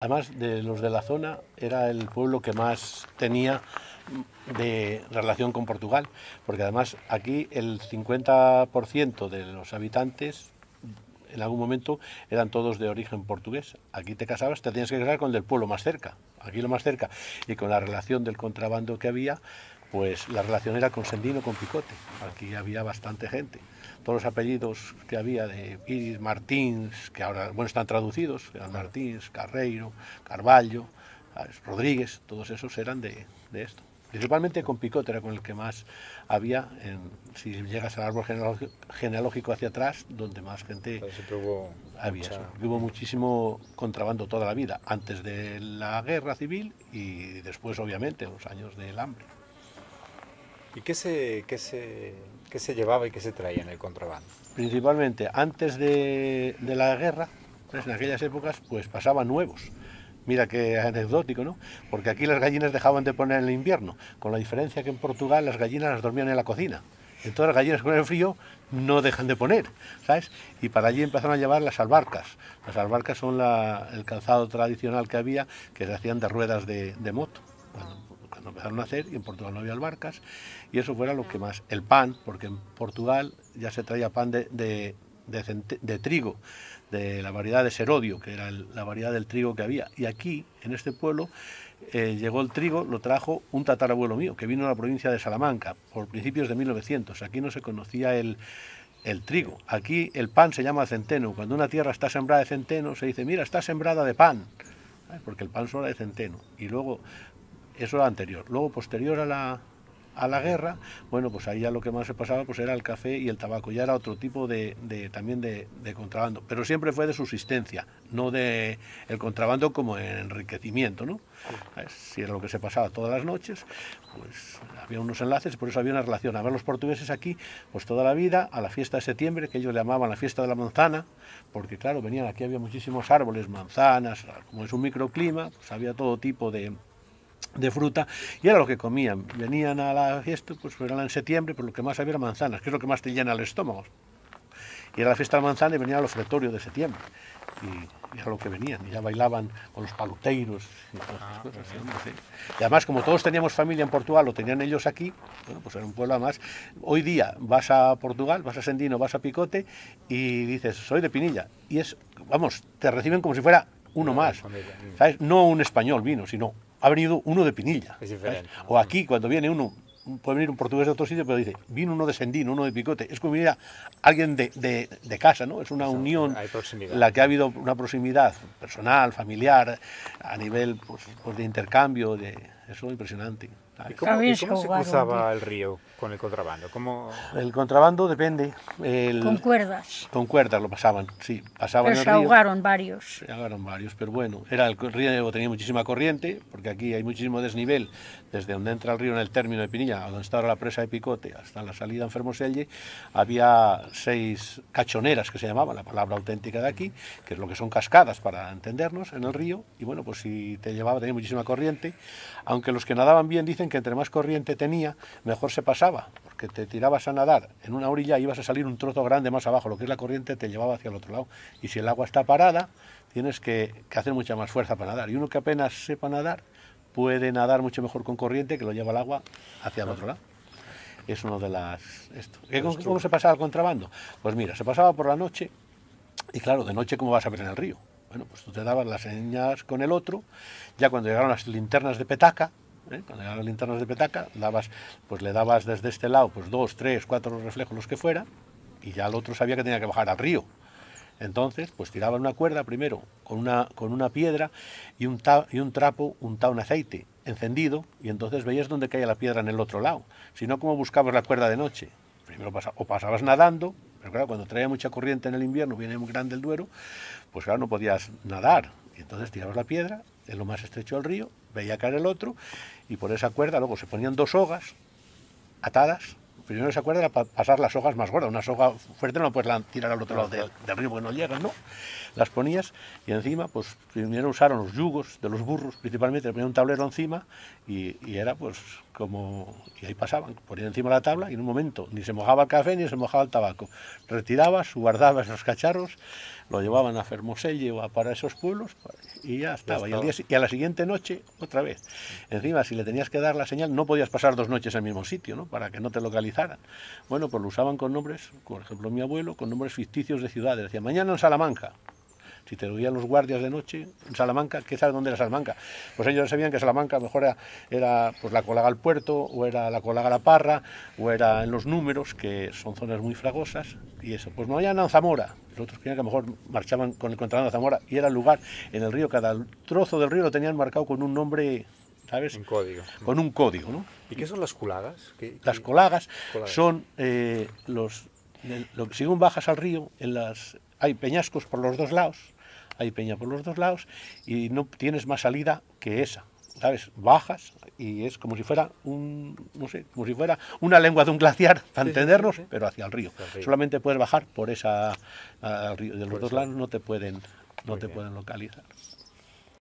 Además, de los de la zona, era el pueblo que más tenía de relación con Portugal, porque además aquí el 50% de los habitantes en algún momento eran todos de origen portugués. Aquí te casabas, te tenías que casar con el pueblo más cerca, aquí lo más cerca, y con la relación del contrabando que había, pues la relación era con Sendino, con Picote. Aquí había bastante gente. Todos los apellidos que había de Iris, Martins, que ahora, bueno, están traducidos, eran Martins, Carreiro, Carballo, Rodríguez, todos esos eran de, esto. Principalmente con Picote era con el que más había, en, si llegas al árbol genealógico, hacia atrás, donde más gente había. Hubo muchísimo contrabando toda la vida, antes de la guerra civil y después, obviamente, los años del hambre. ¿Y qué se, qué se, qué se llevaba y qué se traía en el contrabando? Principalmente antes de, la guerra, pues, en aquellas épocas, pues pasaban nuevos. Mira qué anecdótico, ¿no? Porque aquí las gallinas dejaban de poner en el invierno, con la diferencia que en Portugal las gallinas las dormían en la cocina. Entonces las gallinas con el frío no dejan de poner, ¿sabes? Y para allí empezaron a llevar las albarcas. Las albarcas son el calzado tradicional que había, que se hacían de ruedas de, moto empezaron a hacer y en Portugal no había albarcas y eso fuera lo que más. El pan, porque en Portugal ya se traía pan de, trigo, de la variedad de serodio, que era la variedad del trigo que había. Y aquí, en este pueblo, eh, llegó el trigo, lo trajo un tatarabuelo mío, que vino a la provincia de Salamanca por principios de 1900. Aquí no se conocía el, el trigo. Aquí el pan se llama centeno. Cuando una tierra está sembrada de centeno, se dice, mira, está sembrada de pan, porque el pan solo de centeno. Y luego eso era anterior. Luego, posterior a la, a la guerra, bueno, pues ahí ya lo que más se pasaba pues era el café y el tabaco, ya era otro tipo de, también de, contrabando, pero siempre fue de subsistencia, no de el contrabando como enriquecimiento, ¿no? Eh, si era lo que se pasaba todas las noches, pues había unos enlaces, por eso había una relación. A ver, los portugueses aquí, pues toda la vida, a la fiesta de septiembre, que ellos le llamaban la fiesta de la manzana, porque claro, venían aquí, había muchísimos árboles, manzanas, como es un microclima, pues había todo tipo de, de fruta y era lo que comían. Venían a la fiesta, pues era en septiembre, pues lo que más había manzanas, que es lo que más te llena el estómago. Y era la fiesta de la manzana y venía al ofertorio de septiembre. Y, era lo que venían, y ya bailaban con los paluteiros y todas ah, Y además, como todos teníamos familia en Portugal, lo tenían ellos aquí, bueno, pues era un pueblo más. Hoy día vas a Portugal, vas a Sendino, vas a Picote y dices, soy de Pinilla. Y es, vamos, te reciben como si fuera uno más. Mm. ¿sabes? No un español vino, sino ha venido uno de Pinilla. O aquí, cuando viene uno, puede venir un portugués de otro sitio, pero dice, vino uno de Sendín, uno de Picote. Es como venir alguien de, de, casa, ¿no? Es una unión unión la que ha habido una proximidad personal, familiar, a nivel pues, pues, de intercambio, de... Eso es impresionante cómo, se cruzaba el río con el contrabando? ¿Cómo... El contrabando depende. Con cuerdas. Con cuerdas lo pasaban, sí. Pasaban pero se ahogaron varios. Se varios, pero bueno, era el río tenía muchísima corriente, porque aquí hay muchísimo desnivel, desde donde entra el río en el término de Pinilla, donde está ahora la presa de Picote, hasta la salida en Fermoselle, había seis cachoneras que se llamaban, la palabra auténtica de aquí, que es lo que son cascadas para entendernos en el río, y bueno, pues si te llevaba tenía muchísima corriente, aunque los que nadaban bien dicen que entre más corriente tenía, mejor se pasaba, porque te tirabas a nadar en una orilla y ibas a salir un trozo grande más abajo, lo que es la corriente te llevaba hacia el otro lado. Y si el agua está parada, tienes que, hacer mucha más fuerza para nadar. Y uno que apenas sepa nadar, puede nadar mucho mejor con corriente que lo lleva el agua hacia el otro lado es uno de las... Esto. ¿Cómo, ¿Cómo, se pasaba el contrabando? Pues mira, se pasaba por la noche y claro, de noche ¿cómo vas a ver en el río? Bueno, pues tú te dabas las señas con el otro, ya cuando llegaron las linternas de petaca, ¿eh? cuando llegaban linternas de petaca, pues le dabas desde este lado pues dos, tres, cuatro reflejos, los que fuera, y ya el otro sabía que tenía que bajar al río. Entonces, pues tiraban una cuerda primero con una, con una piedra y un, y un trapo untado en aceite encendido y entonces veías dónde caía la piedra en el otro lado. Si no, ¿cómo buscabas la cuerda de noche? Primero o pasabas nadando, pero claro, cuando traía mucha corriente en el invierno, viene muy grande el Duero, pues claro, no podías nadar. Y entonces tirabas la piedra en lo más estrecho del río, veía caer el otro, y por esa cuerda luego se ponían dos sogas atadas. Primero esa cuerda era para pasar las hojas más gordas, una soga fuerte no la puedes tirar al otro lado del, río porque no llegan, ¿no? Las ponías y encima, pues primero usaron los yugos de los burros, principalmente, ponían un tablero encima y, y era pues como y ahí pasaban, ponían encima la tabla y en un momento ni se mojaba el café ni se mojaba el tabaco. Retirabas, guardabas esos cacharros, lo llevaban a Fermoselle o a para esos pueblos y ya estaba. Y, a la siguiente noche, otra vez. Encima, si le tenías que dar la señal, no podías pasar dos noches en el mismo sitio, ¿no? Para que no te localizaran. Bueno, pues lo usaban con nombres, por ejemplo mi abuelo, con nombres ficticios de ciudades. Decía, mañana en Salamanca, si te oían los guardias de noche en Salamanca, ¿qué sabes dónde era Salamanca? Pues ellos sabían que Salamanca mejor era, pues, la Colaga al Puerto, o era la Colaga a la Parra, o era en los números, que son zonas muy fragosas, y eso. Pues no había en Zamora, los otros creían que a lo mejor marchaban con el contrabando a Zamora, y era el lugar en el río, cada trozo del río lo tenían marcado con un nombre ¿sabes? Un código. Con un código, ¿no? ¿Y qué son las colagas? Las colagas, son eh, los, según bajas al río, en las, hay peñascos por los dos lados, hay peña por los dos lados y no tienes más salida que esa. ¿Sabes? Bajas y es como si fuera un, no sé, como si fuera una lengua de un glaciar, para entendernos, pero hacia el río. Solamente puedes bajar por esa, al río. De los dos lados no te pueden, no te pueden localizar.